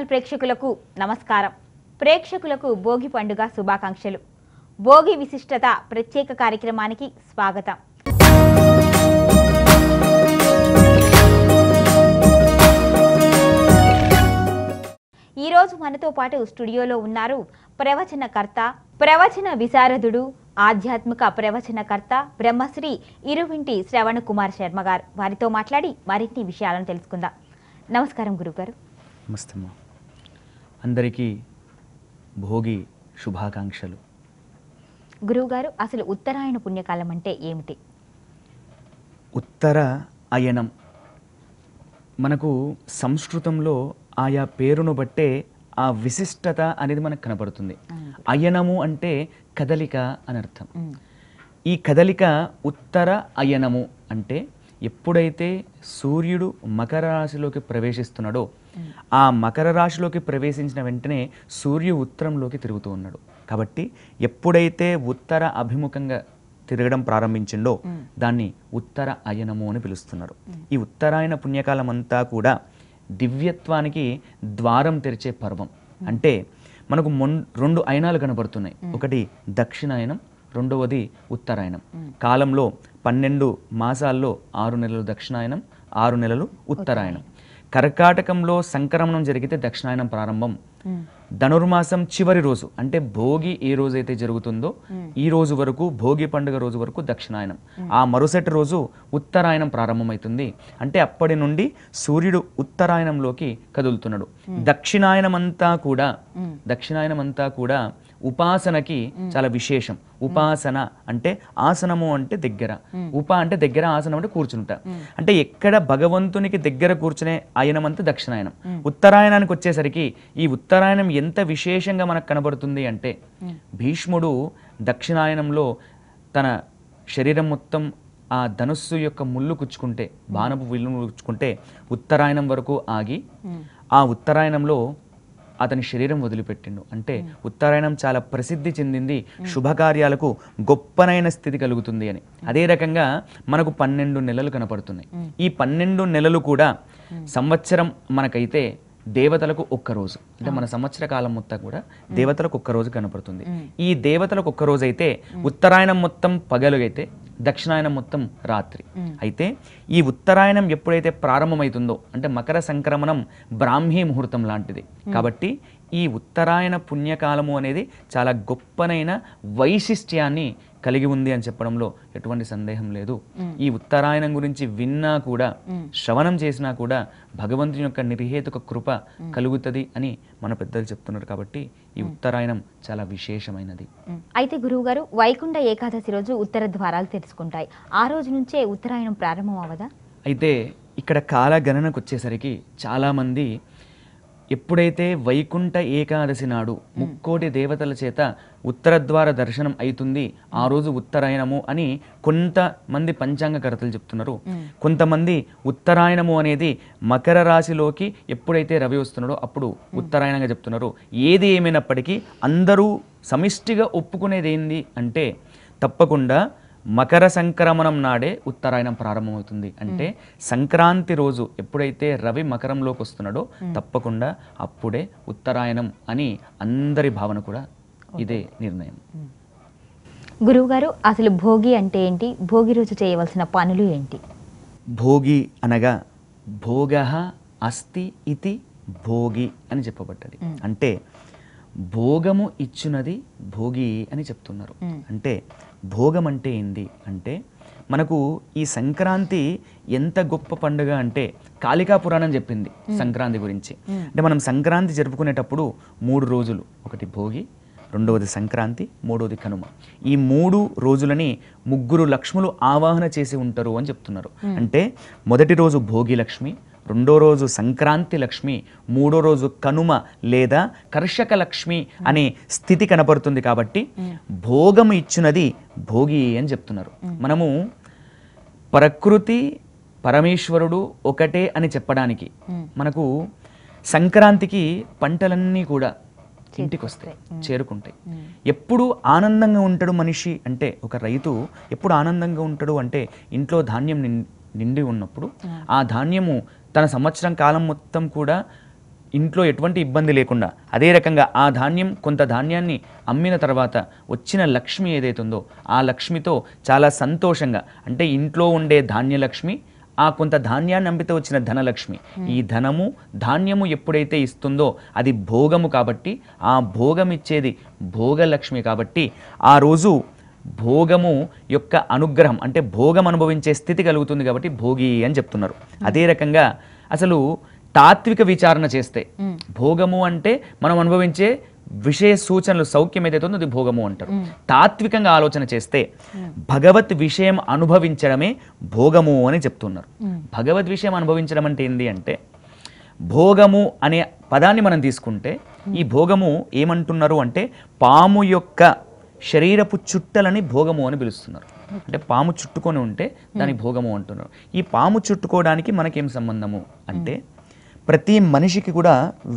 Channel ప్రేక్షకులకు నమస్కారం ప్రేక్షకులకు భోగి పండుగ శుభాకాంక్షలు భోగి విశిష్టత ప్రత్యేక కార్యక్రమానికి స్వాగతం ఈరోజు మనతో పాటు స్టూడియోలో ఉన్నారు ప్రవచనకర్త ప్రవచన విశారదుడు ఆధ్యాత్మిక ప్రవచనకర్త బ్రహ్మశ్రీ ఇరువింటి శ్రవణ్ కుమార్ శర్మ గారు వారితో మాట్లాడి మరిన్ని విషయాలను తెలుసుకుందాం నమస్కారం గురుగారు నమస్తే అందరికీ భోగి శుభాకాంక్షలు గురువుగారు అసలు ఉత్తరాయణ పుణ్యకాలం అంటే ఏమిటి ఉత్తర అయనం మనకు సంస్కృతంలో ఆయా పేరును బట్టే ఆ విశిష్టత అనేది మనకు కనపడుతుంది అయనము అంటే కదలిక అని అర్థం ఈ కదలిక ఉత్తర అయనము అంటే ఎప్పుడైతే సూర్యుడు మకర రాశిలోకి ప్రవేశిస్తున్నాడో ఆ మకర రాశిలోకి ప్రవేశించిన వెంటనే సూర్యు ఉత్తరంలోకి తిరుగుతూ ఉన్నాడు కాబట్టి ఎప్పుడైతే ఉత్తర అభిముఖంగా తిరగడం ప్రారంభించిందో దాన్ని ఉత్తర అయనము అని పిలుస్తున్నారు ఈ ఉత్తరాయణ పుణ్యకాలం అంతా కూడా దివ్యత్వానికి ద్వారం తెరిచే పర్వం అంటే మనకు మొన్ రెండు అయనాలు కనబడుతున్నాయి ఒకటి దక్షిణాయనం రెండవది ఉత్తరాయణం కాలంలో పన్నెండు మాసాల్లో ఆరు నెలలు దక్షిణాయనం ఆరు నెలలు ఉత్తరాయణం కర్కాటకంలో సంక్రమణం జరిగితే దక్షిణాయనం ప్రారంభం ధనుర్మాసం చివరి రోజు అంటే భోగి ఏ రోజైతే జరుగుతుందో ఈ రోజు వరకు భోగి పండుగ రోజు వరకు దక్షిణాయనం ఆ మరుసటి రోజు ఉత్తరాయణం ప్రారంభమవుతుంది అంటే అప్పటి నుండి సూర్యుడు ఉత్తరాయణంలోకి కదులుతున్నాడు దక్షిణాయనం అంతా కూడా దక్షిణాయనం అంతా కూడా ఉపాసనకి చాలా విశేషం ఉపాసన అంటే ఆసనము అంటే దగ్గర ఉప అంటే దగ్గర ఆసనం అంటే కూర్చుంట అంటే ఎక్కడ భగవంతునికి దగ్గర కూర్చునే ఆయనం అంతా దక్షిణాయనం ఉత్తరాయణానికి వచ్చేసరికి ఈ ఉత్తరాయణం ఎంత విశేషంగా మనకు కనబడుతుంది అంటే భీష్ముడు దక్షిణాయనంలో తన శరీరం మొత్తం ఆ ధనుస్సు యొక్క ముళ్ళు కుచ్చుకుంటే బాణపు విల్లు కుచ్చుకుంటే ఉత్తరాయణం వరకు ఆగి ఆ ఉత్తరాయణంలో అతని శరీరం వదిలిపెట్టిండు అంటే ఉత్తరాయణం చాలా ప్రసిద్ధి చెందింది శుభకార్యాలకు గొప్పనైన స్థితి కలుగుతుంది అని అదే రకంగా మనకు పన్నెండు నెలలు కనపడుతున్నాయి ఈ పన్నెండు నెలలు కూడా సంవత్సరం మనకైతే దేవతలకు ఒక్కరోజు అంటే మన సంవత్సర కాలం మొత్తం కూడా దేవతలకు ఒక్కరోజు కనపడుతుంది ఈ దేవతలకు ఒక్కరోజు అయితే ఉత్తరాయణం మొత్తం పగలుగైతే దక్షిణాయనం మొత్తం రాత్రి అయితే ఈ ఉత్తరాయణం ఎప్పుడైతే ప్రారంభమవుతుందో అంటే మకర సంక్రమణం బ్రాహ్మీ ముహూర్తం లాంటిది కాబట్టి ఈ ఉత్తరాయణ పుణ్యకాలము అనేది చాలా గొప్పనైన వైశిష్ట్యాన్ని కలిగి ఉంది అని చెప్పడంలో ఎటువంటి సందేహం లేదు ఈ ఉత్తరాయణం గురించి విన్నా కూడా శ్రవణం చేసినా కూడా భగవంతుని యొక్క నిర్హేతుక కృప కలుగుతుంది అని మన పెద్దలు చెప్తున్నారు కాబట్టి ఈ ఉత్తరాయణం చాలా విశేషమైనది అయితే గురువుగారు వైకుంఠ ఏకాదశి రోజు ఉత్తర ద్వారాలు తెలుసుకుంటాయి ఆ రోజు నుంచే ఉత్తరాయణం ప్రారంభం అవ్వదా అయితే ఇక్కడ కాలగణనకు వచ్చేసరికి చాలామంది ఎప్పుడైతే వైకుంఠ ఏకాదశి నాడు ముక్కోటి దేవతల చేత ఉత్తరద్వార దర్శనం అవుతుంది ఆ రోజు ఉత్తరాయణము అని కొంతమంది పంచాంగకర్తలు చెప్తున్నారు కొంతమంది ఉత్తరాయణము అనేది మకర రాశిలోకి ఎప్పుడైతే రవి వస్తున్నాడో అప్పుడు ఉత్తరాయణంగా చెప్తున్నారు ఏది ఏమైనప్పటికీ అందరూ సమిష్టిగా ఒప్పుకునేది ఏంది అంటే తప్పకుండా మకర సంక్రమణం నాడే ఉత్తరాయణం ప్రారంభమవుతుంది అంటే సంక్రాంతి రోజు ఎప్పుడైతే రవి మకరంలోకి వస్తున్నాడో తప్పకుండా అప్పుడే ఉత్తరాయణం అని అందరి భావన కూడా ఇదే నిర్ణయం గురువుగారు అసలు భోగి అంటే ఏంటి భోగి రోజు చేయవలసిన పనులు ఏంటి భోగి అనగా భోగ అస్తి ఇది భోగి అని చెప్పబడ్డది అంటే భోగము ఇచ్చినది భోగి అని చెప్తున్నారు అంటే భోగం అంటే ఏంది అంటే మనకు ఈ సంక్రాంతి ఎంత గొప్ప పండుగ అంటే కాళికా పురాణం చెప్పింది సంక్రాంతి గురించి అంటే మనం సంక్రాంతి జరుపుకునేటప్పుడు మూడు రోజులు ఒకటి భోగి రెండవది సంక్రాంతి మూడవది కనుమ ఈ మూడు రోజులని ముగ్గురు లక్ష్ములు ఆవాహన చేసి ఉంటారు అని చెప్తున్నారు అంటే మొదటి రోజు భోగి లక్ష్మి రెండో రోజు సంక్రాంతి లక్ష్మి మూడో రోజు కనుమ లేదా కర్షక లక్ష్మి అనే స్థితి కనపడుతుంది కాబట్టి భోగం ఇచ్చినది భోగి అని చెప్తున్నారు మనము ప్రకృతి పరమేశ్వరుడు ఒకటే అని చెప్పడానికి మనకు సంక్రాంతికి పంటలన్నీ కూడా ఇంటికి వస్తాయి చేరుకుంటాయి ఎప్పుడు ఆనందంగా ఉంటాడు మనిషి అంటే ఒక రైతు ఎప్పుడు ఆనందంగా ఉంటాడు అంటే ఇంట్లో ధాన్యం నిండి ఉన్నప్పుడు ఆ ధాన్యము తన సంవత్సరం కాలం మొత్తం కూడా ఇంట్లో ఎటువంటి ఇబ్బంది లేకుండా అదే రకంగా ఆ ధాన్యం కొంత ధాన్యాన్ని అమ్మిన తర్వాత వచ్చిన లక్ష్మి ఏదైతుందో ఆ లక్ష్మితో చాలా సంతోషంగా అంటే ఇంట్లో ఉండే ధాన్యలక్ష్మి ఆ కొంత ధాన్యాన్ని అమ్మితే వచ్చిన ధనలక్ష్మి ఈ hmm. ధనము ధాన్యము ఎప్పుడైతే ఇస్తుందో అది భోగము కాబట్టి ఆ భోగం ఇచ్చేది భోగలక్ష్మి కాబట్టి ఆ రోజు భోగము యొక్క అనుగ్రహం అంటే భోగం అనుభవించే స్థితి కలుగుతుంది కాబట్టి భోగి అని చెప్తున్నారు అదే రకంగా అసలు తాత్విక విచారణ చేస్తే భోగము అంటే మనం అనుభవించే విషయ సూచనలు సౌఖ్యం ఏదైతే ఉందో అది భోగము అంటారు తాత్వికంగా ఆలోచన చేస్తే భగవత్ విషయం అనుభవించడమే భోగము అని చెప్తున్నారు భగవద్ విషయం అనుభవించడం అంటే ఏంటి అంటే భోగము అనే పదాన్ని మనం తీసుకుంటే ఈ భోగము ఏమంటున్నారు అంటే పాము యొక్క శరీరపు చుట్టలని భోగము అని పిలుస్తున్నారు అంటే పాము చుట్టుకొని ఉంటే దాని hmm. భోగము అంటున్నారు ఈ పాము చుట్టుకోవడానికి మనకేం సంబంధము hmm. అంటే ప్రతి మనిషికి కూడా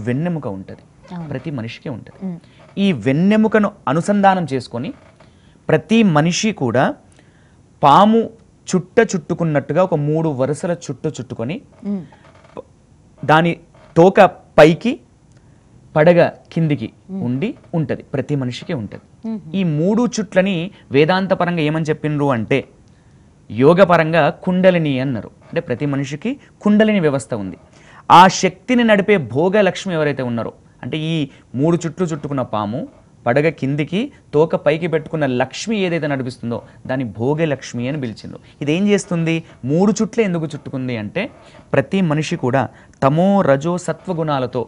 వెన్నెముక ఉంటుంది ప్రతి మనిషికి ఉంటుంది hmm. ఈ వెన్నెముకను అనుసంధానం చేసుకొని ప్రతి మనిషి కూడా పాము చుట్ట చుట్టుకున్నట్టుగా ఒక మూడు వరుసల చుట్టు చుట్టుకొని దాని తోక పైకి పడగ కిందికి ఉండి ఉంటుంది ప్రతి మనిషికి ఉంటుంది ఈ మూడు చుట్లని వేదాంతపరంగా ఏమని చెప్పిండ్రు అంటే యోగపరంగా కుండలిని అన్నారు అంటే ప్రతి మనిషికి కుండలిని వ్యవస్థ ఉంది ఆ శక్తిని నడిపే భోగలక్ష్మి ఎవరైతే ఉన్నారో అంటే ఈ మూడు చుట్లు చుట్టుకున్న పాము పడగ కిందికి తోక పైకి పెట్టుకున్న లక్ష్మి ఏదైతే నడిపిస్తుందో దాన్ని లక్ష్మి అని ఇది ఇదేం చేస్తుంది మూడు చుట్లే ఎందుకు చుట్టుకుంది అంటే ప్రతి మనిషి కూడా తమో రజో సత్వగుణాలతో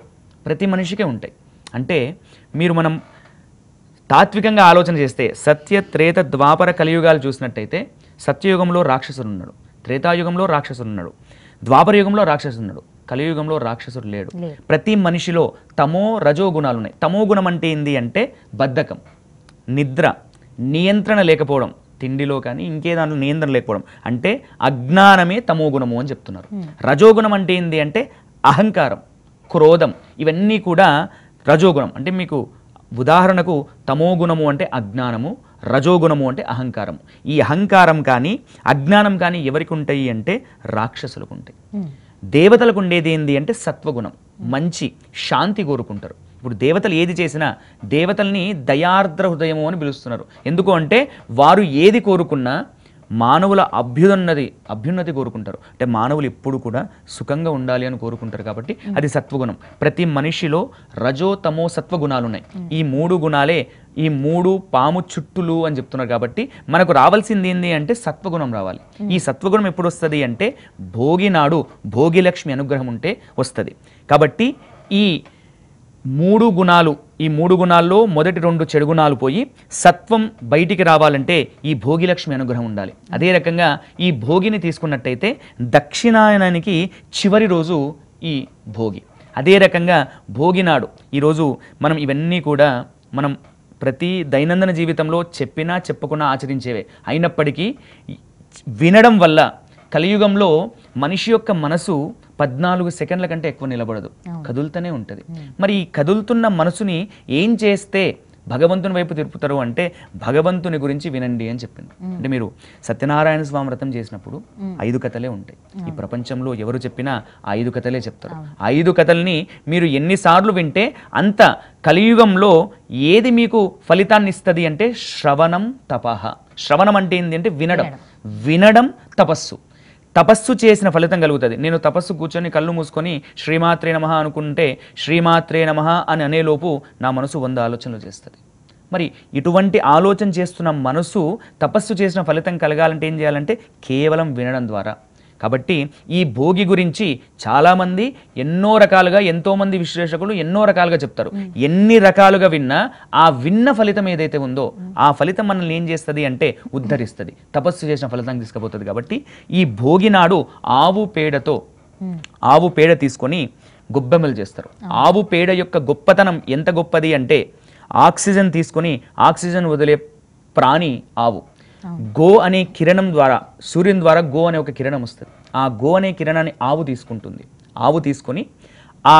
ప్రతి మనిషికే ఉంటాయి అంటే మీరు మనం తాత్వికంగా ఆలోచన చేస్తే సత్య త్రేత ద్వాపర కలియుగాలు చూసినట్టయితే సత్యయుగంలో రాక్షసుడు ఉన్నాడు త్రేతాయుగంలో రాక్షసుడు ఉన్నాడు ద్వాపర యుగంలో రాక్షసుడు ఉన్నాడు కలియుగంలో రాక్షసుడు లేడు ప్రతి మనిషిలో తమో రజో గుణాలు ఉన్నాయి తమో గుణం అంటే ఏంది అంటే బద్ధకం నిద్ర నియంత్రణ లేకపోవడం తిండిలో కానీ ఇంకే దానిలో నియంత్రణ లేకపోవడం అంటే అజ్ఞానమే తమో గుణము అని చెప్తున్నారు రజోగుణం అంటే ఏంది అంటే అహంకారం క్రోధం ఇవన్నీ కూడా రజోగుణం అంటే మీకు ఉదాహరణకు తమోగుణము అంటే అజ్ఞానము రజోగుణము అంటే అహంకారము ఈ అహంకారం కానీ అజ్ఞానం కానీ ఎవరికి ఉంటాయి అంటే రాక్షసులకు ఉంటాయి దేవతలకు ఉండేది ఏంది అంటే సత్వగుణం మంచి శాంతి కోరుకుంటారు ఇప్పుడు దేవతలు ఏది చేసినా దేవతల్ని దయార్ద్ర హృదయము అని పిలుస్తున్నారు ఎందుకు అంటే వారు ఏది కోరుకున్నా మానవుల అభ్యున్నతి అభ్యున్నతి కోరుకుంటారు అంటే మానవులు ఎప్పుడు కూడా సుఖంగా ఉండాలి అని కోరుకుంటారు కాబట్టి అది సత్వగుణం ప్రతి మనిషిలో రజో తమో సత్వగుణాలు ఉన్నాయి ఈ మూడు గుణాలే ఈ మూడు పాము చుట్టులు అని చెప్తున్నారు కాబట్టి మనకు రావాల్సింది ఏంది అంటే సత్వగుణం రావాలి ఈ సత్వగుణం ఎప్పుడు వస్తుంది అంటే భోగి నాడు లక్ష్మి అనుగ్రహం ఉంటే వస్తుంది కాబట్టి ఈ మూడు గుణాలు ఈ మూడు గుణాల్లో మొదటి రెండు చెడు గుణాలు పోయి సత్వం బయటికి రావాలంటే ఈ భోగి లక్ష్మి అనుగ్రహం ఉండాలి అదే రకంగా ఈ భోగిని తీసుకున్నట్టయితే దక్షిణాయనానికి చివరి రోజు ఈ భోగి అదే రకంగా భోగినాడు ఈరోజు మనం ఇవన్నీ కూడా మనం ప్రతి దైనందిన జీవితంలో చెప్పినా చెప్పకుండా ఆచరించేవే అయినప్పటికీ వినడం వల్ల కలియుగంలో మనిషి యొక్క మనసు పద్నాలుగు సెకండ్ల కంటే ఎక్కువ నిలబడదు కదులుతూనే ఉంటుంది మరి ఈ కదులుతున్న మనసుని ఏం చేస్తే భగవంతుని వైపు తిరుపుతారు అంటే భగవంతుని గురించి వినండి అని చెప్పింది అంటే మీరు సత్యనారాయణ స్వామి వ్రతం చేసినప్పుడు ఐదు కథలే ఉంటాయి ఈ ప్రపంచంలో ఎవరు చెప్పినా ఐదు కథలే చెప్తారు ఐదు కథల్ని మీరు ఎన్నిసార్లు వింటే అంత కలియుగంలో ఏది మీకు ఫలితాన్ని ఇస్తుంది అంటే శ్రవణం తపహ శ్రవణం అంటే ఏంటి అంటే వినడం వినడం తపస్సు తపస్సు చేసిన ఫలితం కలుగుతుంది నేను తపస్సు కూర్చొని కళ్ళు మూసుకొని శ్రీమాత్రే నమ అనుకుంటే శ్రీమాత్రే నమ అని అనేలోపు నా మనసు వంద ఆలోచనలు చేస్తుంది మరి ఇటువంటి ఆలోచన చేస్తున్న మనసు తపస్సు చేసిన ఫలితం కలగాలంటే ఏం చేయాలంటే కేవలం వినడం ద్వారా కాబట్టి ఈ భోగి గురించి చాలామంది ఎన్నో రకాలుగా ఎంతోమంది విశ్లేషకులు ఎన్నో రకాలుగా చెప్తారు ఎన్ని రకాలుగా విన్నా ఆ విన్న ఫలితం ఏదైతే ఉందో ఆ ఫలితం మనల్ని ఏం చేస్తుంది అంటే ఉద్ధరిస్తుంది తపస్సు చేసిన ఫలితానికి తీసుకుపోతుంది కాబట్టి ఈ భోగి నాడు ఆవు పేడతో ఆవు పేడ తీసుకొని గొబ్బెమ్మలు చేస్తారు ఆవు పేడ యొక్క గొప్పతనం ఎంత గొప్పది అంటే ఆక్సిజన్ తీసుకొని ఆక్సిజన్ వదిలే ప్రాణి ఆవు గో అనే కిరణం ద్వారా సూర్యుని ద్వారా గో అనే ఒక కిరణం వస్తుంది ఆ గో అనే కిరణాన్ని ఆవు తీసుకుంటుంది ఆవు తీసుకొని ఆ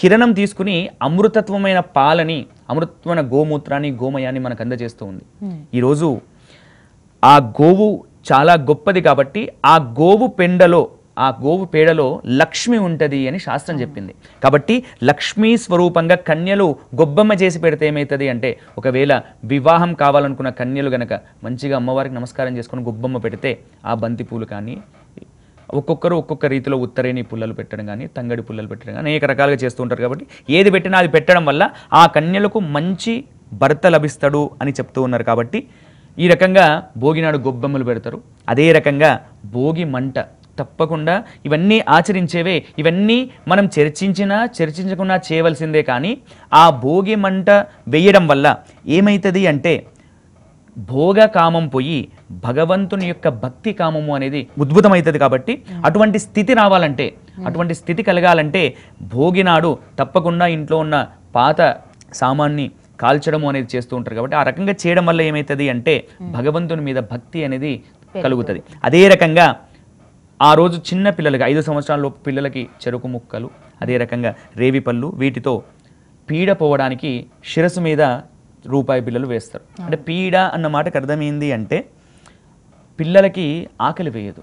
కిరణం తీసుకుని అమృతత్వమైన పాలని అమృతత్వమైన గోమూత్రాన్ని గోమయాన్ని మనకు అందజేస్తూ ఉంది ఈరోజు ఆ గోవు చాలా గొప్పది కాబట్టి ఆ గోవు పెండలో ఆ గోవు పేడలో లక్ష్మి ఉంటుంది అని శాస్త్రం చెప్పింది కాబట్టి లక్ష్మీ స్వరూపంగా కన్యలు గొబ్బమ్మ చేసి పెడితే ఏమవుతుంది అంటే ఒకవేళ వివాహం కావాలనుకున్న కన్యలు గనక మంచిగా అమ్మవారికి నమస్కారం చేసుకుని గొబ్బమ్మ పెడితే ఆ బంతి పూలు కానీ ఒక్కొక్కరు ఒక్కొక్క రీతిలో ఉత్తరేణి పుల్లలు పెట్టడం కానీ తంగడి పుల్లలు పెట్టడం కానీ అనేక రకాలుగా చేస్తూ ఉంటారు కాబట్టి ఏది పెట్టినా అది పెట్టడం వల్ల ఆ కన్యలకు మంచి భర్త లభిస్తాడు అని చెప్తూ ఉన్నారు కాబట్టి ఈ రకంగా భోగినాడు గొబ్బెమ్మలు పెడతారు అదే రకంగా భోగి మంట తప్పకుండా ఇవన్నీ ఆచరించేవే ఇవన్నీ మనం చర్చించినా చర్చించకుండా చేయవలసిందే కానీ ఆ భోగి మంట వేయడం వల్ల ఏమవుతుంది అంటే భోగ కామం పోయి భగవంతుని యొక్క భక్తి కామము అనేది ఉద్భుతమవుతుంది కాబట్టి అటువంటి స్థితి రావాలంటే అటువంటి స్థితి కలగాలంటే భోగినాడు తప్పకుండా ఇంట్లో ఉన్న పాత సామాన్ని కాల్చడం అనేది చేస్తూ ఉంటారు కాబట్టి ఆ రకంగా చేయడం వల్ల ఏమవుతుంది అంటే భగవంతుని మీద భక్తి అనేది కలుగుతుంది అదే రకంగా ఆ రోజు చిన్న పిల్లలకి ఐదు సంవత్సరాలలోపు పిల్లలకి చెరుకు ముక్కలు అదే రకంగా రేవి పళ్ళు వీటితో పీడ పోవడానికి శిరస్సు మీద రూపాయి బిల్లలు వేస్తారు అంటే పీడ అన్న మాటకు అర్థమైంది అంటే పిల్లలకి ఆకలి వేయదు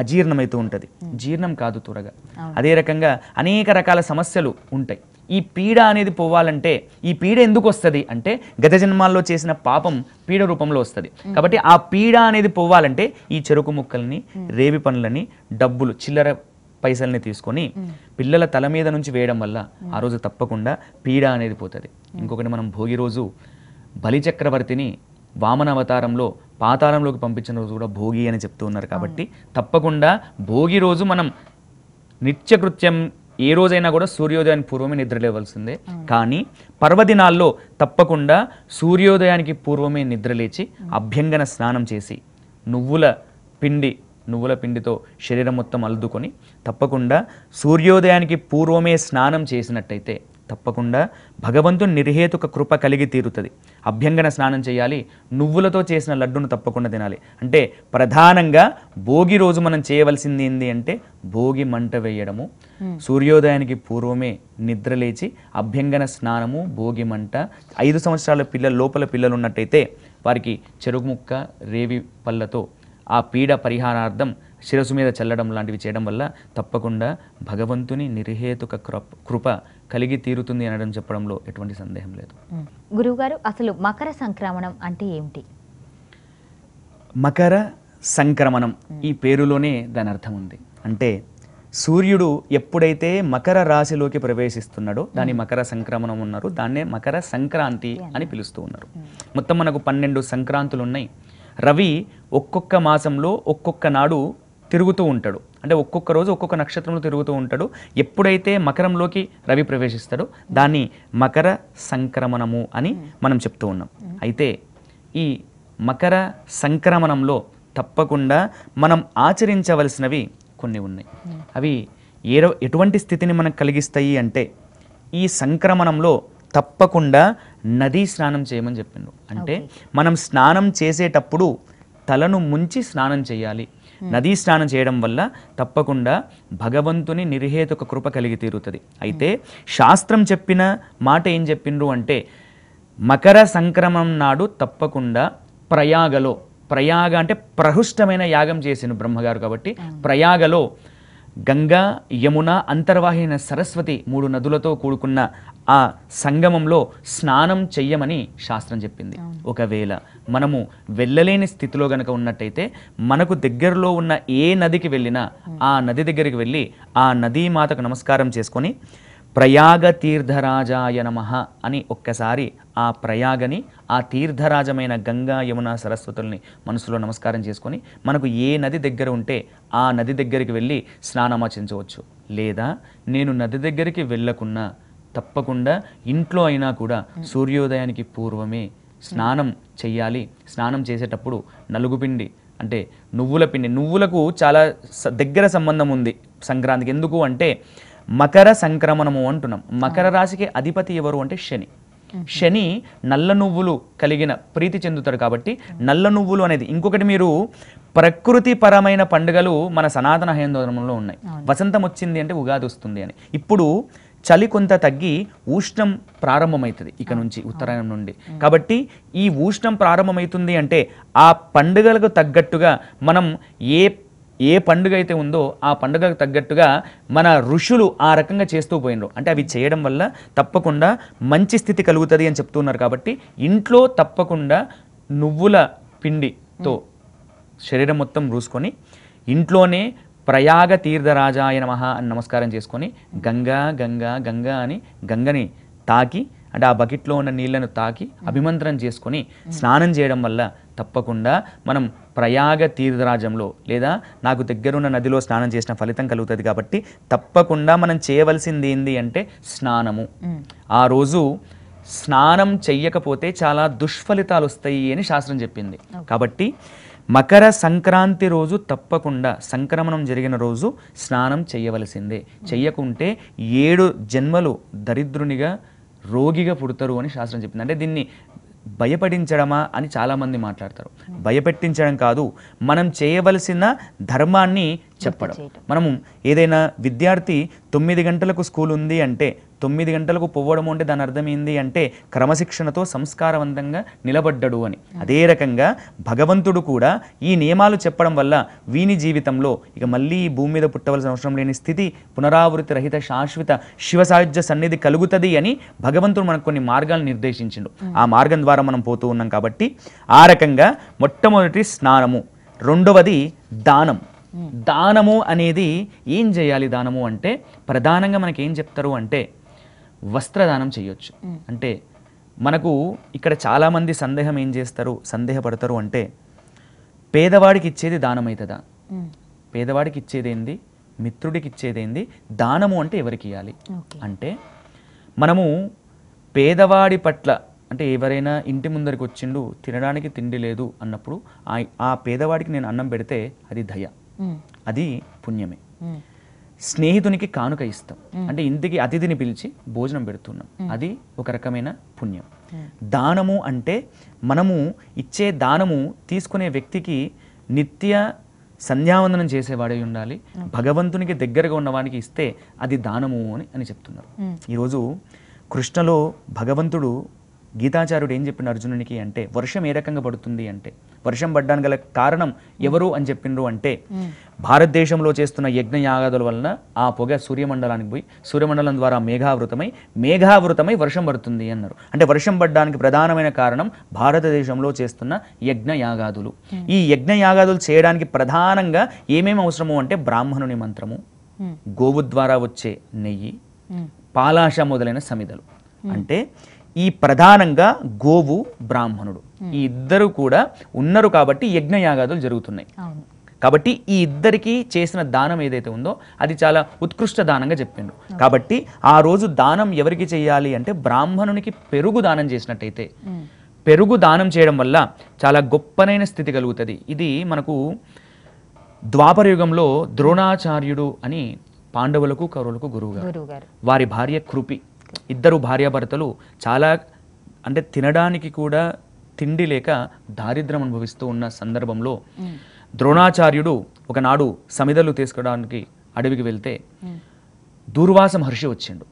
అజీర్ణమైతూ ఉంటుంది జీర్ణం కాదు త్వరగా అదే రకంగా అనేక రకాల సమస్యలు ఉంటాయి ఈ పీడ అనేది పోవాలంటే ఈ పీడ ఎందుకు వస్తుంది అంటే గత జన్మాల్లో చేసిన పాపం పీడ రూపంలో వస్తుంది కాబట్టి ఆ పీడ అనేది పోవాలంటే ఈ చెరుకు ముక్కల్ని రేవి పనులని డబ్బులు చిల్లర పైసల్ని తీసుకొని పిల్లల తల మీద నుంచి వేయడం వల్ల ఆ రోజు తప్పకుండా పీడ అనేది పోతుంది ఇంకొకటి మనం భోగి రోజు బలిచక్రవర్తిని వామన అవతారంలో పాతాళంలోకి పంపించిన రోజు కూడా భోగి అని చెప్తూ ఉన్నారు కాబట్టి తప్పకుండా భోగి రోజు మనం నిత్యకృత్యం ఏ రోజైనా కూడా సూర్యోదయానికి పూర్వమే నిద్ర లేవలసిందే కానీ పర్వదినాల్లో తప్పకుండా సూర్యోదయానికి పూర్వమే నిద్రలేచి అభ్యంగన స్నానం చేసి నువ్వుల పిండి నువ్వుల పిండితో శరీరం మొత్తం అల్దుకొని తప్పకుండా సూర్యోదయానికి పూర్వమే స్నానం చేసినట్టయితే తప్పకుండా భగవంతుని నిర్హేతుక కృప కలిగి తీరుతుంది అభ్యంగన స్నానం చేయాలి నువ్వులతో చేసిన లడ్డును తప్పకుండా తినాలి అంటే ప్రధానంగా భోగి రోజు మనం చేయవలసింది ఏంటి అంటే భోగి మంట వేయడము సూర్యోదయానికి పూర్వమే నిద్రలేచి అభ్యంగన స్నానము భోగి మంట ఐదు సంవత్సరాల పిల్లల లోపల పిల్లలు ఉన్నట్టయితే వారికి చెరుకు ముక్క రేవి పళ్ళతో ఆ పీడ పరిహారార్థం శిరసు మీద చల్లడం లాంటివి చేయడం వల్ల తప్పకుండా భగవంతుని నిర్హేతుక కృప కలిగి తీరుతుంది అనడం చెప్పడంలో ఎటువంటి సందేహం లేదు గురువుగారు అసలు మకర సంక్రమణం అంటే ఏమిటి మకర సంక్రమణం ఈ పేరులోనే దాని అర్థం ఉంది అంటే సూర్యుడు ఎప్పుడైతే మకర రాశిలోకి ప్రవేశిస్తున్నాడో దాని మకర సంక్రమణం ఉన్నారు దాన్నే మకర సంక్రాంతి అని పిలుస్తూ ఉన్నారు మొత్తం మనకు పన్నెండు సంక్రాంతులు ఉన్నాయి రవి ఒక్కొక్క మాసంలో ఒక్కొక్క నాడు తిరుగుతూ ఉంటాడు అంటే ఒక్కొక్క రోజు ఒక్కొక్క నక్షత్రంలో తిరుగుతూ ఉంటాడు ఎప్పుడైతే మకరంలోకి రవి ప్రవేశిస్తాడో దాన్ని మకర సంక్రమణము అని మనం చెప్తూ ఉన్నాం అయితే ఈ మకర సంక్రమణంలో తప్పకుండా మనం ఆచరించవలసినవి కొన్ని ఉన్నాయి అవి ఏ ఎటువంటి స్థితిని మనకు కలిగిస్తాయి అంటే ఈ సంక్రమణంలో తప్పకుండా నదీ స్నానం చేయమని చెప్పిండు అంటే మనం స్నానం చేసేటప్పుడు తలను ముంచి స్నానం చేయాలి నదీ స్నానం చేయడం వల్ల తప్పకుండా భగవంతుని నిర్హేతుక కృప కలిగి తీరుతుంది అయితే శాస్త్రం చెప్పిన మాట ఏం చెప్పిండ్రు అంటే మకర సంక్రమం నాడు తప్పకుండా ప్రయాగలో ప్రయాగ అంటే ప్రహృష్టమైన యాగం చేసిన బ్రహ్మగారు కాబట్టి ప్రయాగలో గంగా యమున అంతర్వాహిన సరస్వతి మూడు నదులతో కూడుకున్న ఆ సంగమంలో స్నానం చెయ్యమని శాస్త్రం చెప్పింది ఒకవేళ మనము వెళ్ళలేని స్థితిలో గనక ఉన్నట్టయితే మనకు దగ్గరలో ఉన్న ఏ నదికి వెళ్ళినా ఆ నది దగ్గరికి వెళ్ళి ఆ నదీ మాతకు నమస్కారం చేసుకొని ప్రయాగ తీర్థరాజాయ నమ అని ఒక్కసారి ఆ ప్రయాగని ఆ తీర్థరాజమైన గంగా యమున సరస్వతుల్ని మనసులో నమస్కారం చేసుకొని మనకు ఏ నది దగ్గర ఉంటే ఆ నది దగ్గరికి వెళ్ళి స్నానమాచించవచ్చు లేదా నేను నది దగ్గరికి వెళ్లకుండా తప్పకుండా ఇంట్లో అయినా కూడా సూర్యోదయానికి పూర్వమే స్నానం చెయ్యాలి స్నానం చేసేటప్పుడు నలుగుపిండి అంటే నువ్వుల పిండి నువ్వులకు చాలా దగ్గర సంబంధం ఉంది సంక్రాంతికి ఎందుకు అంటే మకర సంక్రమణము అంటున్నాం మకర రాశికి అధిపతి ఎవరు అంటే శని శని నల్ల నువ్వులు కలిగిన ప్రీతి చెందుతాడు కాబట్టి నల్ల నువ్వులు అనేది ఇంకొకటి మీరు ప్రకృతి పరమైన పండుగలు మన సనాతన హిందూ ఉన్నాయి వసంతం వచ్చింది అంటే ఉగాది వస్తుంది అని ఇప్పుడు చలి కొంత తగ్గి ఉష్ణం ప్రారంభమవుతుంది ఇక నుంచి ఉత్తరాయణం నుండి కాబట్టి ఈ ఉష్ణం ప్రారంభమవుతుంది అంటే ఆ పండుగలకు తగ్గట్టుగా మనం ఏ ఏ పండుగ అయితే ఉందో ఆ పండుగకు తగ్గట్టుగా మన ఋషులు ఆ రకంగా చేస్తూ పోయినారు అంటే అవి చేయడం వల్ల తప్పకుండా మంచి స్థితి కలుగుతుంది అని చెప్తున్నారు కాబట్టి ఇంట్లో తప్పకుండా నువ్వుల పిండితో శరీరం మొత్తం రూసుకొని ఇంట్లోనే ప్రయాగ తీర్థరాజాయ నమ అని నమస్కారం చేసుకొని గంగా గంగా గంగా అని గంగని తాకి అంటే ఆ బకెట్లో ఉన్న నీళ్లను తాకి అభిమంత్రం చేసుకొని స్నానం చేయడం వల్ల తప్పకుండా మనం ప్రయాగ తీర్థరాజంలో లేదా నాకు దగ్గరున్న నదిలో స్నానం చేసిన ఫలితం కలుగుతుంది కాబట్టి తప్పకుండా మనం చేయవలసింది ఏంది అంటే స్నానము ఆ రోజు స్నానం చెయ్యకపోతే చాలా దుష్ఫలితాలు వస్తాయి అని శాస్త్రం చెప్పింది కాబట్టి మకర సంక్రాంతి రోజు తప్పకుండా సంక్రమణం జరిగిన రోజు స్నానం చేయవలసిందే చెయ్యకుంటే ఏడు జన్మలు దరిద్రునిగా రోగిగా పుడతారు అని శాస్త్రం చెప్పింది అంటే దీన్ని భయపడించడమా అని చాలామంది మాట్లాడతారు భయపెట్టించడం కాదు మనం చేయవలసిన ధర్మాన్ని చెప్పడం మనము ఏదైనా విద్యార్థి తొమ్మిది గంటలకు స్కూల్ ఉంది అంటే తొమ్మిది గంటలకు పోవడం అంటే దాని అర్థమైంది అంటే క్రమశిక్షణతో సంస్కారవంతంగా నిలబడ్డడు అని అదే రకంగా భగవంతుడు కూడా ఈ నియమాలు చెప్పడం వల్ల వీని జీవితంలో ఇక మళ్ళీ ఈ భూమి మీద పుట్టవలసిన అవసరం లేని స్థితి పునరావృతి రహిత శాశ్వత శివ సన్నిధి కలుగుతుంది అని భగవంతుడు మనకు కొన్ని మార్గాలు నిర్దేశించిండు ఆ మార్గం ద్వారా మనం పోతూ ఉన్నాం కాబట్టి ఆ రకంగా మొట్టమొదటి స్నానము రెండవది దానం దానము అనేది ఏం చేయాలి దానము అంటే ప్రధానంగా మనకి ఏం చెప్తారు అంటే వస్త్రదానం చేయొచ్చు అంటే మనకు ఇక్కడ చాలామంది సందేహం ఏం చేస్తారు సందేహపడతారు అంటే పేదవాడికి ఇచ్చేది దానం అవుతుందా పేదవాడికి ఇచ్చేదేంది మిత్రుడికి ఇచ్చేదేంది దానము అంటే ఎవరికి ఇవ్వాలి అంటే మనము పేదవాడి పట్ల అంటే ఎవరైనా ఇంటి ముందరికి వచ్చిండు తినడానికి తిండి లేదు అన్నప్పుడు ఆ పేదవాడికి నేను అన్నం పెడితే అది దయ అది పుణ్యమే స్నేహితునికి కానుక ఇస్తాం అంటే ఇంటికి అతిథిని పిలిచి భోజనం పెడుతున్నాం అది ఒక రకమైన పుణ్యం దానము అంటే మనము ఇచ్చే దానము తీసుకునే వ్యక్తికి నిత్య సంధ్యావందనం చేసేవాడై ఉండాలి భగవంతునికి దగ్గరగా ఉన్నవానికి ఇస్తే అది దానము అని అని చెప్తున్నారు ఈరోజు కృష్ణలో భగవంతుడు గీతాచార్యుడు ఏం చెప్పిన అర్జునునికి అంటే వర్షం ఏ రకంగా పడుతుంది అంటే వర్షం పడ్డానికి గల కారణం ఎవరు అని చెప్పిండ్రు అంటే భారతదేశంలో చేస్తున్న యజ్ఞ యాగాదుల వలన ఆ పొగ సూర్యమండలానికి పోయి సూర్యమండలం ద్వారా మేఘావృతమై మేఘావృతమై వర్షం పడుతుంది అన్నారు అంటే వర్షం పడ్డానికి ప్రధానమైన కారణం భారతదేశంలో చేస్తున్న యజ్ఞ యాగాదులు ఈ యజ్ఞయాగాదులు చేయడానికి ప్రధానంగా ఏమేమి అవసరము అంటే బ్రాహ్మణుని మంత్రము గోవు ద్వారా వచ్చే నెయ్యి పాలాష మొదలైన సమిధలు అంటే ఈ ప్రధానంగా గోవు బ్రాహ్మణుడు ఈ ఇద్దరు కూడా ఉన్నారు కాబట్టి యజ్ఞయాగాదులు జరుగుతున్నాయి కాబట్టి ఈ ఇద్దరికి చేసిన దానం ఏదైతే ఉందో అది చాలా ఉత్కృష్ట దానంగా చెప్పిండు కాబట్టి ఆ రోజు దానం ఎవరికి చేయాలి అంటే బ్రాహ్మణునికి పెరుగు దానం చేసినట్టయితే పెరుగు దానం చేయడం వల్ల చాలా గొప్పనైన స్థితి కలుగుతుంది ఇది మనకు ద్వాపరయుగంలో ద్రోణాచార్యుడు అని పాండవులకు కౌరులకు గురువుగారు వారి భార్య కృపి ఇద్దరు భార్యాభర్తలు చాలా అంటే తినడానికి కూడా తిండి లేక దారిద్ర్యం అనుభవిస్తూ ఉన్న సందర్భంలో ద్రోణాచార్యుడు ఒకనాడు సమిధలు తీసుకోవడానికి అడవికి వెళ్తే దూర్వాస మహర్షి వచ్చిండు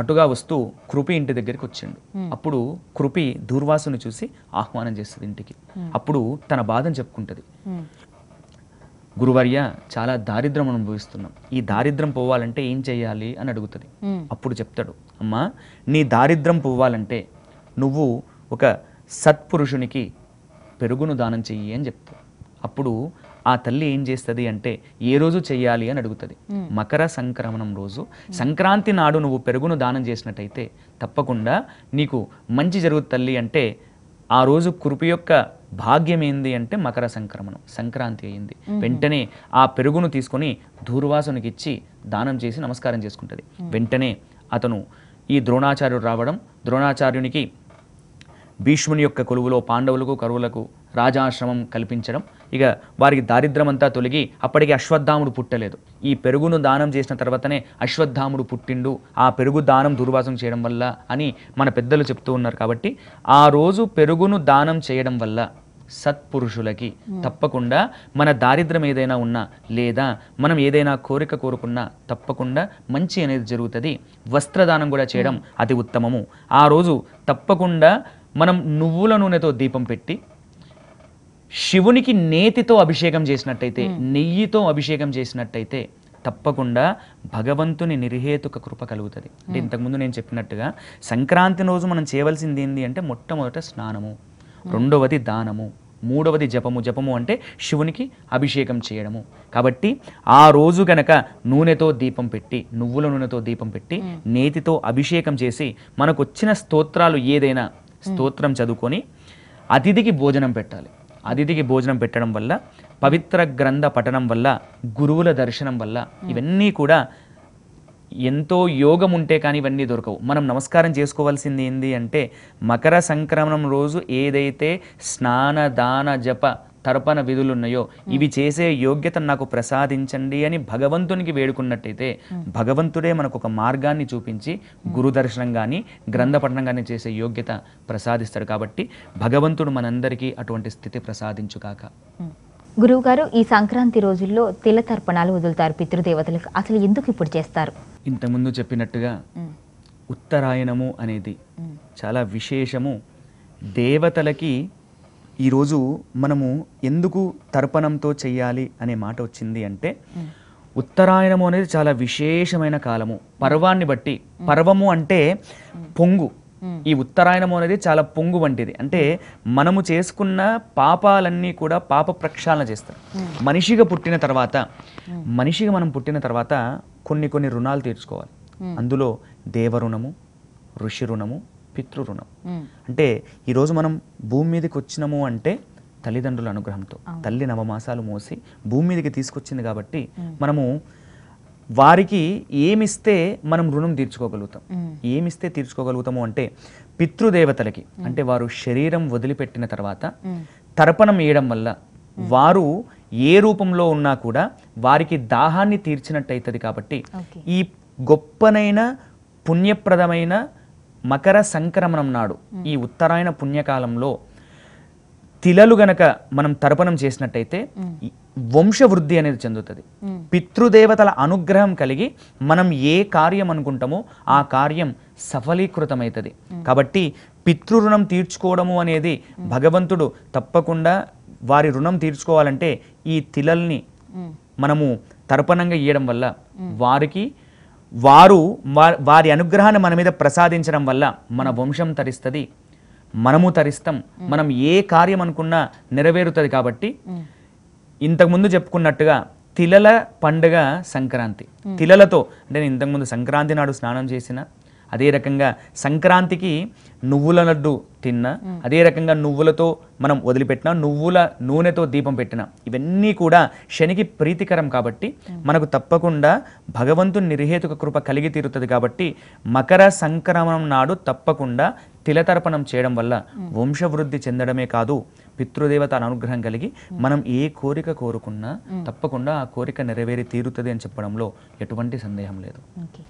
అటుగా వస్తూ కృపి ఇంటి దగ్గరికి వచ్చిండు అప్పుడు కృపి దూర్వాసును చూసి ఆహ్వానం చేస్తుంది ఇంటికి అప్పుడు తన బాధను చెప్పుకుంటుంది గురువర్య చాలా దారిద్రం అనుభవిస్తున్నాం ఈ దారిద్రం పోవాలంటే ఏం చేయాలి అని అడుగుతుంది అప్పుడు చెప్తాడు అమ్మా నీ దారిద్రం పోవాలంటే నువ్వు ఒక సత్పురుషునికి పెరుగును దానం చెయ్యి అని చెప్తావు అప్పుడు ఆ తల్లి ఏం చేస్తుంది అంటే ఏ రోజు చెయ్యాలి అని అడుగుతుంది మకర సంక్రమణం రోజు సంక్రాంతి నాడు నువ్వు పెరుగును దానం చేసినట్టయితే తప్పకుండా నీకు మంచి జరుగుతుంది తల్లి అంటే ఆ రోజు కురుపు యొక్క భాగ్యం ఏంది అంటే మకర సంక్రమణం సంక్రాంతి అయింది వెంటనే ఆ పెరుగును తీసుకొని దూర్వాసునికి ఇచ్చి దానం చేసి నమస్కారం చేసుకుంటుంది వెంటనే అతను ఈ ద్రోణాచార్యుడు రావడం ద్రోణాచార్యునికి భీష్ముని యొక్క కొలువులో పాండవులకు కరువులకు రాజాశ్రమం కల్పించడం ఇక వారికి దారిద్రమంతా తొలగి అప్పటికి అశ్వత్థాముడు పుట్టలేదు ఈ పెరుగును దానం చేసిన తర్వాతనే అశ్వత్థాముడు పుట్టిండు ఆ పెరుగు దానం దుర్వాసం చేయడం వల్ల అని మన పెద్దలు చెప్తూ ఉన్నారు కాబట్టి ఆ రోజు పెరుగును దానం చేయడం వల్ల సత్పురుషులకి తప్పకుండా మన దారిద్రం ఏదైనా ఉన్నా లేదా మనం ఏదైనా కోరిక కోరుకున్నా తప్పకుండా మంచి అనేది జరుగుతుంది వస్త్రదానం కూడా చేయడం అతి ఉత్తమము ఆ రోజు తప్పకుండా మనం నువ్వుల నూనెతో దీపం పెట్టి శివునికి నేతితో అభిషేకం చేసినట్టయితే నెయ్యితో అభిషేకం చేసినట్టయితే తప్పకుండా భగవంతుని నిర్హేతుక కృప కలుగుతుంది అంటే ఇంతకుముందు నేను చెప్పినట్టుగా సంక్రాంతి రోజు మనం చేయవలసింది ఏంటి అంటే మొట్టమొదట స్నానము రెండవది దానము మూడవది జపము జపము అంటే శివునికి అభిషేకం చేయడము కాబట్టి ఆ రోజు గనక నూనెతో దీపం పెట్టి నువ్వుల నూనెతో దీపం పెట్టి నేతితో అభిషేకం చేసి మనకు వచ్చిన స్తోత్రాలు ఏదైనా స్తోత్రం చదువుకొని అతిథికి భోజనం పెట్టాలి అతిథికి భోజనం పెట్టడం వల్ల పవిత్ర గ్రంథ పఠనం వల్ల గురువుల దర్శనం వల్ల ఇవన్నీ కూడా ఎంతో యోగం ఉంటే కానీ ఇవన్నీ దొరకవు మనం నమస్కారం చేసుకోవాల్సింది ఏంటి అంటే మకర సంక్రమణం రోజు ఏదైతే స్నాన దాన జప తర్పణ విధులు ఉన్నాయో ఇవి చేసే యోగ్యత నాకు ప్రసాదించండి అని భగవంతునికి వేడుకున్నట్టయితే భగవంతుడే మనకు ఒక మార్గాన్ని చూపించి గురుదర్శనం కానీ గ్రంథ పఠనం కానీ చేసే యోగ్యత ప్రసాదిస్తాడు కాబట్టి భగవంతుడు మనందరికీ అటువంటి స్థితి ప్రసాదించుగాక గురువుగారు ఈ సంక్రాంతి రోజుల్లో తిల తర్పణాలు వదులుతారు పితృదేవతలకు అసలు ఎందుకు ఇప్పుడు చేస్తారు ఇంతకుముందు చెప్పినట్టుగా ఉత్తరాయణము అనేది చాలా విశేషము దేవతలకి ఈరోజు మనము ఎందుకు తర్పణంతో చేయాలి అనే మాట వచ్చింది అంటే ఉత్తరాయణము అనేది చాలా విశేషమైన కాలము పర్వాన్ని బట్టి పర్వము అంటే పొంగు ఈ ఉత్తరాయణము అనేది చాలా పొంగు వంటిది అంటే మనము చేసుకున్న పాపాలన్నీ కూడా పాప ప్రక్షాళన చేస్తారు మనిషిగా పుట్టిన తర్వాత మనిషిగా మనం పుట్టిన తర్వాత కొన్ని కొన్ని రుణాలు తీర్చుకోవాలి అందులో దేవరుణము ఋషి రుణము పితృరుణం అంటే ఈరోజు మనం భూమి మీదకి వచ్చినము అంటే తల్లిదండ్రుల అనుగ్రహంతో తల్లి నవమాసాలు మోసి భూమి మీదకి తీసుకొచ్చింది కాబట్టి మనము వారికి ఏమిస్తే మనం రుణం తీర్చుకోగలుగుతాం ఏమిస్తే తీర్చుకోగలుగుతాము అంటే పితృదేవతలకి అంటే వారు శరీరం వదిలిపెట్టిన తర్వాత తర్పణం వేయడం వల్ల వారు ఏ రూపంలో ఉన్నా కూడా వారికి దాహాన్ని తీర్చినట్టు అవుతుంది కాబట్టి ఈ గొప్పనైన పుణ్యప్రదమైన మకర సంక్రమణం నాడు ఈ ఉత్తరాయణ పుణ్యకాలంలో తిలలు గనక మనం తర్పణం చేసినట్టయితే వంశవృద్ధి అనేది చెందుతుంది పితృదేవతల అనుగ్రహం కలిగి మనం ఏ కార్యం అనుకుంటామో ఆ కార్యం సఫలీకృతమవుతుంది కాబట్టి పితృ రుణం తీర్చుకోవడము అనేది భగవంతుడు తప్పకుండా వారి రుణం తీర్చుకోవాలంటే ఈ తిలల్ని మనము తర్పణంగా ఇవ్వడం వల్ల వారికి వారు వారి అనుగ్రహాన్ని మన మీద ప్రసాదించడం వల్ల మన వంశం తరిస్తుంది మనము తరిస్తాం మనం ఏ కార్యం అనుకున్నా నెరవేరుతుంది కాబట్టి ఇంతకుముందు చెప్పుకున్నట్టుగా తిలల పండుగ సంక్రాంతి తిలలతో అంటే నేను ఇంతకుముందు సంక్రాంతి నాడు స్నానం చేసిన అదే రకంగా సంక్రాంతికి నువ్వుల లడ్డు తిన్నా అదే రకంగా నువ్వులతో మనం వదిలిపెట్టినా నువ్వుల నూనెతో దీపం పెట్టినా ఇవన్నీ కూడా శనికి ప్రీతికరం కాబట్టి మనకు తప్పకుండా భగవంతుని నిర్హేతుక కృప కలిగి తీరుతుంది కాబట్టి మకర సంక్రమణం నాడు తప్పకుండా తిలతర్పణం చేయడం వల్ల వంశవృద్ధి చెందడమే కాదు పితృదేవత అనుగ్రహం కలిగి మనం ఏ కోరిక కోరుకున్నా తప్పకుండా ఆ కోరిక నెరవేరి తీరుతుంది అని చెప్పడంలో ఎటువంటి సందేహం లేదు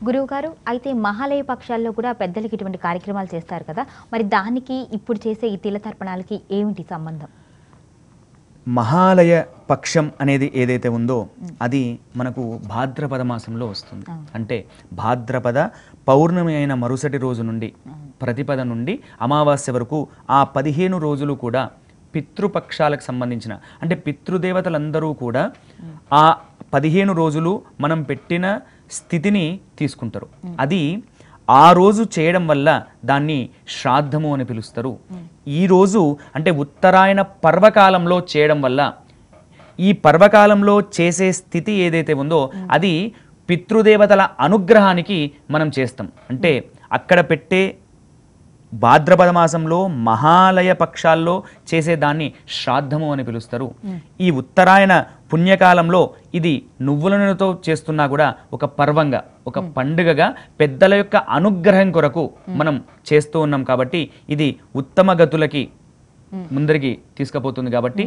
గురువు గారు అయితే మహాలయ పక్షాల్లో కూడా పెద్దలకి ఇటువంటి కార్యక్రమాలు చేస్తారు కదా మరి దానికి ఇప్పుడు చేసే ఈ తిలతర్పణాలకి ఏమిటి సంబంధం మహాలయ పక్షం అనేది ఏదైతే ఉందో అది మనకు భాద్రపద మాసంలో వస్తుంది అంటే భాద్రపద పౌర్ణమి అయిన మరుసటి రోజు నుండి ప్రతిపద నుండి అమావాస్య వరకు ఆ పదిహేను రోజులు కూడా పితృపక్షాలకు సంబంధించిన అంటే పితృదేవతలందరూ కూడా ఆ పదిహేను రోజులు మనం పెట్టిన స్థితిని తీసుకుంటారు అది ఆ రోజు చేయడం వల్ల దాన్ని శ్రాద్ధము అని పిలుస్తారు ఈరోజు అంటే ఉత్తరాయణ పర్వకాలంలో చేయడం వల్ల ఈ పర్వకాలంలో చేసే స్థితి ఏదైతే ఉందో అది పితృదేవతల అనుగ్రహానికి మనం చేస్తాం అంటే అక్కడ పెట్టే భాద్రపద మాసంలో మహాలయ పక్షాల్లో చేసేదాన్ని శ్రాద్ధము అని పిలుస్తారు ఈ ఉత్తరాయణ పుణ్యకాలంలో ఇది నువ్వుల నూనెతో చేస్తున్నా కూడా ఒక పర్వంగా ఒక పండుగగా పెద్దల యొక్క అనుగ్రహం కొరకు మనం చేస్తూ ఉన్నాం కాబట్టి ఇది ఉత్తమ గతులకి ముందరికి తీసుకుపోతుంది కాబట్టి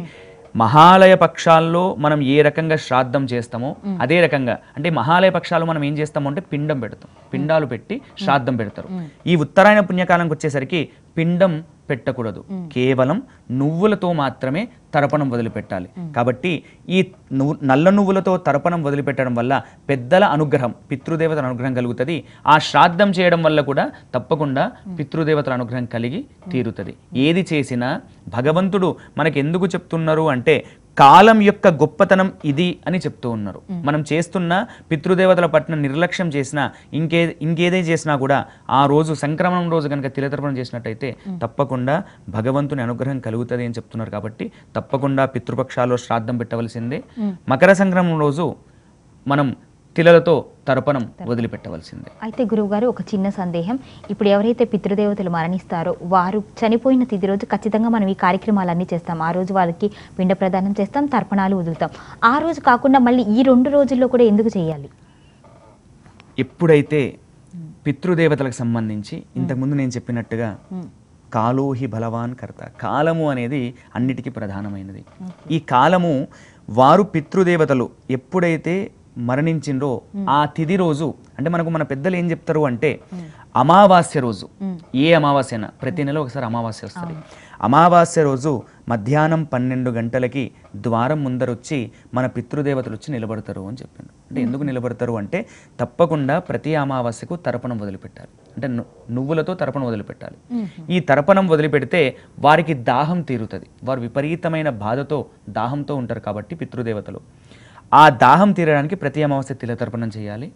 మహాలయ పక్షాల్లో మనం ఏ రకంగా శ్రాద్ధం చేస్తామో అదే రకంగా అంటే మహాలయ పక్షాలు మనం ఏం చేస్తామో అంటే పిండం పెడతాం పిండాలు పెట్టి శ్రాద్ధం పెడతారు ఈ ఉత్తరాయణ పుణ్యకాలంకి వచ్చేసరికి పిండం పెట్టకూడదు కేవలం నువ్వులతో మాత్రమే తరపణం వదిలిపెట్టాలి కాబట్టి ఈ నువ్వు నల్ల నువ్వులతో తరపణం వదిలిపెట్టడం వల్ల పెద్దల అనుగ్రహం పితృదేవతల అనుగ్రహం కలుగుతుంది ఆ శ్రాద్ధం చేయడం వల్ల కూడా తప్పకుండా పితృదేవతల అనుగ్రహం కలిగి తీరుతుంది ఏది చేసినా భగవంతుడు మనకి ఎందుకు చెప్తున్నారు అంటే కాలం యొక్క గొప్పతనం ఇది అని చెప్తూ ఉన్నారు మనం చేస్తున్న పితృదేవతల పట్ల నిర్లక్ష్యం చేసినా ఇంకే ఇంకేదే చేసినా కూడా ఆ రోజు సంక్రమణం రోజు కనుక తిలతర్పణం చేసినట్టయితే తప్పకుండా భగవంతుని అనుగ్రహం కలుగుతుంది అని చెప్తున్నారు కాబట్టి తప్పకుండా పితృపక్షాల్లో శ్రాద్ధం పెట్టవలసిందే మకర సంక్రమణం రోజు మనం తిలలతో తర్పణం వదిలిపెట్టవలసింది అయితే గురువుగారు ఒక చిన్న సందేహం ఇప్పుడు ఎవరైతే పితృదేవతలు మరణిస్తారో వారు చనిపోయిన తిది రోజు ఖచ్చితంగా మనం ఈ కార్యక్రమాలన్నీ చేస్తాం ఆ రోజు వాళ్ళకి పిండ ప్రదానం చేస్తాం తర్పణాలు వదులుతాం ఆ రోజు కాకుండా మళ్ళీ ఈ రెండు రోజుల్లో కూడా ఎందుకు చేయాలి ఎప్పుడైతే పితృదేవతలకు సంబంధించి ఇంతకుముందు నేను చెప్పినట్టుగా కాలోహి బలవాన్ కర్త కాలము అనేది అన్నిటికీ ప్రధానమైనది ఈ కాలము వారు పితృదేవతలు ఎప్పుడైతే మరణించిండ్రో ఆ తిథి రోజు అంటే మనకు మన పెద్దలు ఏం చెప్తారు అంటే అమావాస్య రోజు ఏ అమావాస్య అయినా ప్రతి నెల ఒకసారి అమావాస్య వస్తుంది అమావాస్య రోజు మధ్యాహ్నం పన్నెండు గంటలకి ద్వారం ముందరొచ్చి మన పితృదేవతలు వచ్చి నిలబడతారు అని చెప్పిండు అంటే ఎందుకు నిలబడతారు అంటే తప్పకుండా ప్రతి అమావాస్యకు తర్పణం వదిలిపెట్టాలి అంటే నువ్వులతో తర్పణం వదిలిపెట్టాలి ఈ తర్పణం వదిలిపెడితే వారికి దాహం తీరుతుంది వారు విపరీతమైన బాధతో దాహంతో ఉంటారు కాబట్టి పితృదేవతలు ఆ దాహం తీరడానికి ప్రతి అమావాస్య తిలతర్పణం చేయాలి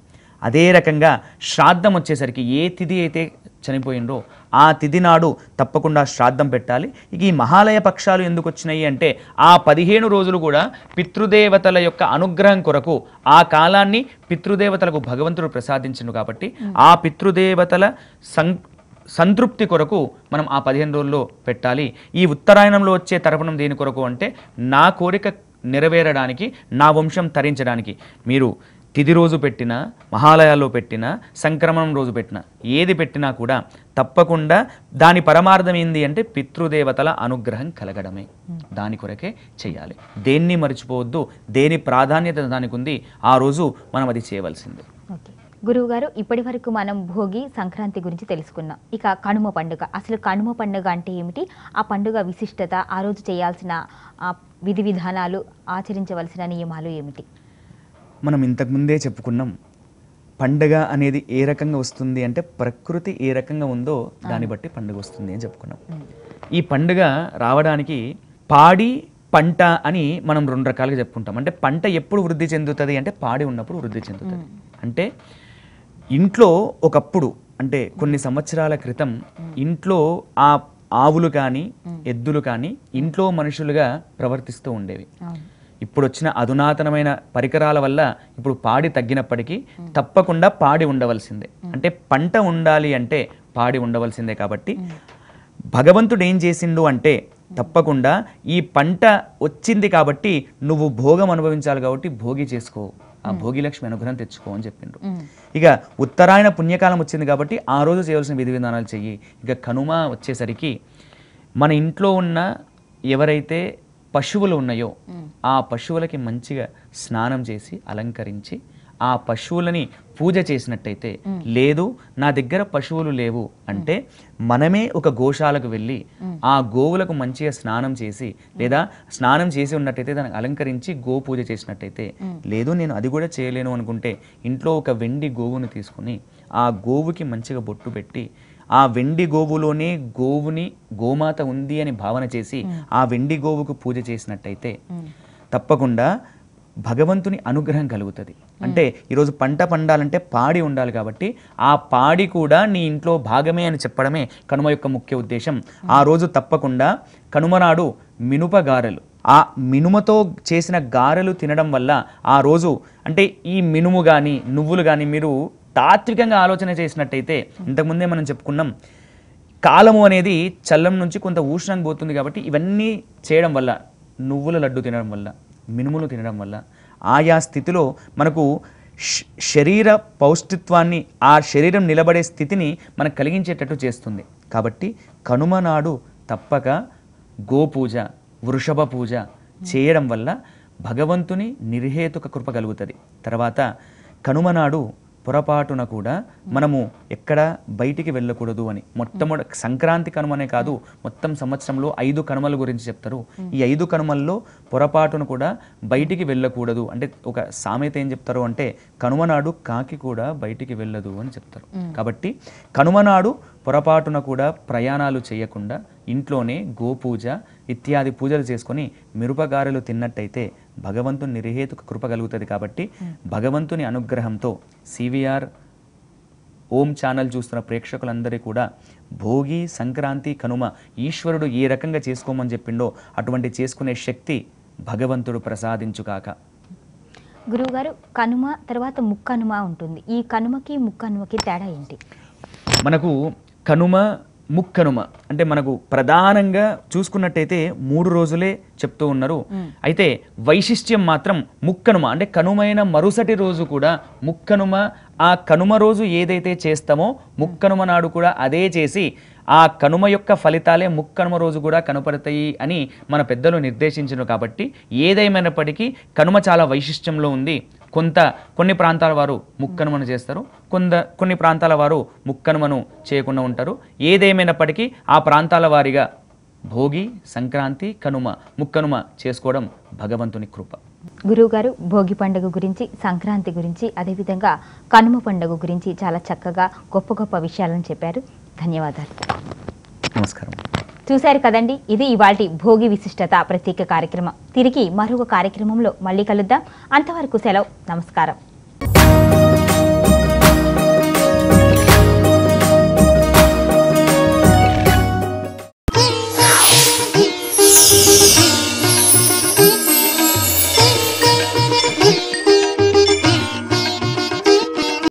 అదే రకంగా శ్రాద్ధం వచ్చేసరికి ఏ తిథి అయితే చనిపోయిందో ఆ తిథి నాడు తప్పకుండా శ్రాద్ధం పెట్టాలి ఇక ఈ మహాలయ పక్షాలు ఎందుకు వచ్చినాయి అంటే ఆ పదిహేను రోజులు కూడా పితృదేవతల యొక్క అనుగ్రహం కొరకు ఆ కాలాన్ని పితృదేవతలకు భగవంతుడు ప్రసాదించను కాబట్టి ఆ పితృదేవతల సం సంతృప్తి కొరకు మనం ఆ పదిహేను రోజుల్లో పెట్టాలి ఈ ఉత్తరాయణంలో వచ్చే తర్పణం దేని కొరకు అంటే నా కోరిక నెరవేరడానికి నా వంశం తరించడానికి మీరు తిది రోజు పెట్టిన మహాలయాల్లో పెట్టిన సంక్రమణం రోజు పెట్టిన ఏది పెట్టినా కూడా తప్పకుండా దాని పరమార్థం ఏంది అంటే పితృదేవతల అనుగ్రహం కలగడమే దాని కొరకే చేయాలి దేన్ని మర్చిపోవద్దు దేని ప్రాధాన్యత దానికి ఉంది ఆ రోజు మనం అది చేయవలసింది గురువుగారు ఇప్పటి వరకు మనం భోగి సంక్రాంతి గురించి తెలుసుకున్నాం ఇక కనుమ పండుగ అసలు కనుమ పండుగ అంటే ఏమిటి ఆ పండుగ విశిష్టత ఆ రోజు చేయాల్సిన విధి విధానాలు ఆచరించవలసిన నియమాలు ఏమిటి మనం ఇంతకుముందే చెప్పుకున్నాం పండగ అనేది ఏ రకంగా వస్తుంది అంటే ప్రకృతి ఏ రకంగా ఉందో దాన్ని బట్టి పండుగ వస్తుంది అని చెప్పుకున్నాం ఈ పండుగ రావడానికి పాడి పంట అని మనం రెండు రకాలుగా చెప్పుకుంటాం అంటే పంట ఎప్పుడు వృద్ధి చెందుతుంది అంటే పాడి ఉన్నప్పుడు వృద్ధి చెందుతుంది అంటే ఇంట్లో ఒకప్పుడు అంటే కొన్ని సంవత్సరాల క్రితం ఇంట్లో ఆ ఆవులు కానీ ఎద్దులు కానీ ఇంట్లో మనుషులుగా ప్రవర్తిస్తూ ఉండేవి ఇప్పుడు వచ్చిన అధునాతనమైన పరికరాల వల్ల ఇప్పుడు పాడి తగ్గినప్పటికీ తప్పకుండా పాడి ఉండవలసిందే అంటే పంట ఉండాలి అంటే పాడి ఉండవలసిందే కాబట్టి భగవంతుడు ఏం చేసిండు అంటే తప్పకుండా ఈ పంట వచ్చింది కాబట్టి నువ్వు భోగం అనుభవించాలి కాబట్టి భోగి చేసుకో ఆ భోగిలక్ష్మి అనుగ్రహం తెచ్చుకో అని చెప్పిండ్రు ఇక ఉత్తరాయణ పుణ్యకాలం వచ్చింది కాబట్టి ఆ రోజు చేయవలసిన విధి విధానాలు చెయ్యి ఇక కనుమ వచ్చేసరికి మన ఇంట్లో ఉన్న ఎవరైతే పశువులు ఉన్నాయో ఆ పశువులకి మంచిగా స్నానం చేసి అలంకరించి ఆ పశువులని పూజ చేసినట్టయితే లేదు నా దగ్గర పశువులు లేవు అంటే మనమే ఒక గోశాలకు వెళ్ళి ఆ గోవులకు మంచిగా స్నానం చేసి లేదా స్నానం చేసి ఉన్నట్టయితే దానికి అలంకరించి గో పూజ చేసినట్టయితే లేదు నేను అది కూడా చేయలేను అనుకుంటే ఇంట్లో ఒక వెండి గోవును తీసుకుని ఆ గోవుకి మంచిగా బొట్టు పెట్టి ఆ వెండి గోవులోనే గోవుని గోమాత ఉంది అని భావన చేసి ఆ వెండి గోవుకు పూజ చేసినట్టయితే తప్పకుండా భగవంతుని అనుగ్రహం కలుగుతుంది అంటే ఈరోజు పంట పండాలంటే పాడి ఉండాలి కాబట్టి ఆ పాడి కూడా నీ ఇంట్లో భాగమే అని చెప్పడమే కనుమ యొక్క ముఖ్య ఉద్దేశం ఆ రోజు తప్పకుండా కనుమనాడు మినుప గారెలు ఆ మినుమతో చేసిన గారెలు తినడం వల్ల ఆ రోజు అంటే ఈ మినుము కానీ నువ్వులు కానీ మీరు తాత్వికంగా ఆలోచన చేసినట్టయితే ఇంతకుముందే మనం చెప్పుకున్నాం కాలము అనేది చల్లం నుంచి కొంత ఉష్ణం పోతుంది కాబట్టి ఇవన్నీ చేయడం వల్ల నువ్వుల లడ్డు తినడం వల్ల మినుములు తినడం వల్ల ఆయా స్థితిలో మనకు శరీర పౌష్టిత్వాన్ని ఆ శరీరం నిలబడే స్థితిని మనకు కలిగించేటట్టు చేస్తుంది కాబట్టి కనుమ నాడు తప్పక గోపూజ వృషభ పూజ చేయడం వల్ల భగవంతుని నిర్హేతుక కృప కలుగుతుంది తర్వాత కనుమనాడు పొరపాటున కూడా మనము ఎక్కడ బయటికి వెళ్ళకూడదు అని మొట్టమొదటి సంక్రాంతి కనుమనే కాదు మొత్తం సంవత్సరంలో ఐదు కనుమల గురించి చెప్తారు ఈ ఐదు కనుమల్లో పొరపాటును కూడా బయటికి వెళ్ళకూడదు అంటే ఒక సామెత ఏం చెప్తారు అంటే కనుమనాడు కాకి కూడా బయటికి వెళ్ళదు అని చెప్తారు కాబట్టి కనుమనాడు పొరపాటున కూడా ప్రయాణాలు చేయకుండా ఇంట్లోనే గోపూజ ఇత్యాది పూజలు చేసుకొని మిరపగారెలు తిన్నట్టయితే భగవంతుని నిర్హేతుక కృప కలుగుతుంది కాబట్టి భగవంతుని అనుగ్రహంతో సివిఆర్ ఓం ఛానల్ చూస్తున్న ప్రేక్షకులందరూ కూడా భోగి సంక్రాంతి కనుమ ఈశ్వరుడు ఏ రకంగా చేసుకోమని చెప్పిండో అటువంటి చేసుకునే శక్తి భగవంతుడు ప్రసాదించుగాక గురువుగారు కనుమ తర్వాత ముక్కనుమ ఉంటుంది ఈ కనుమకి ముక్కనుమకి తేడా ఏంటి మనకు కనుమ ముక్కనుమ అంటే మనకు ప్రధానంగా చూసుకున్నట్టయితే మూడు రోజులే చెప్తూ ఉన్నారు అయితే వైశిష్ట్యం మాత్రం ముక్కనుమ అంటే కనుమైన మరుసటి రోజు కూడా ముక్కనుమ ఆ కనుమ రోజు ఏదైతే చేస్తామో ముక్కనుమ నాడు కూడా అదే చేసి ఆ కనుమ యొక్క ఫలితాలే ముక్కనుమ రోజు కూడా కనపడతాయి అని మన పెద్దలు నిర్దేశించను కాబట్టి ఏదేమైనప్పటికీ కనుమ చాలా వైశిష్ట్యంలో ఉంది కొంత కొన్ని ప్రాంతాల వారు ముక్కనుమను చేస్తారు కొంత కొన్ని ప్రాంతాల వారు ముక్కనుమను చేయకుండా ఉంటారు ఏదేమైనప్పటికీ ఆ ప్రాంతాల వారిగా భోగి సంక్రాంతి కనుమ ముక్కనుమ చేసుకోవడం భగవంతుని కృప గురువుగారు భోగి పండుగ గురించి సంక్రాంతి గురించి అదేవిధంగా కనుమ పండుగ గురించి చాలా చక్కగా గొప్ప గొప్ప విషయాలను చెప్పారు ధన్యవాదాలు నమస్కారం చూశారు కదండి ఇది ఇవాటి భోగి విశిష్టత ప్రత్యేక కార్యక్రమం తిరిగి మరొక కార్యక్రమంలో మళ్ళీ కలుద్దాం అంతవరకు సెలవు నమస్కారం